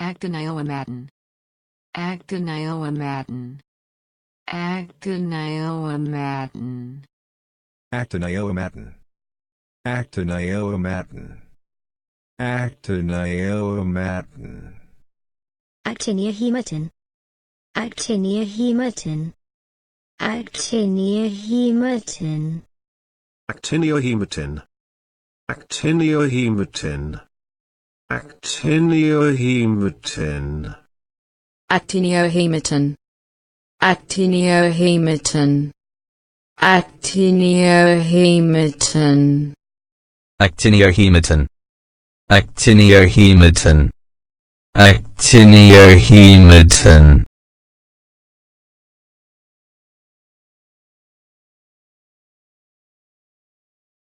Actiniomatin. Actiniomatin. Actiniomatin. Actiniomatin. Actiniomatin. Actiniomatin. Actiniohematin. Actiniohematin. Actiniohematin. Actiniohematin. Actiniohematin. Actiniohematin. Actiniohematin. Actiniohematin. Actiniohematin. Actiniohematin. Actiniohematin. Actiniohematin.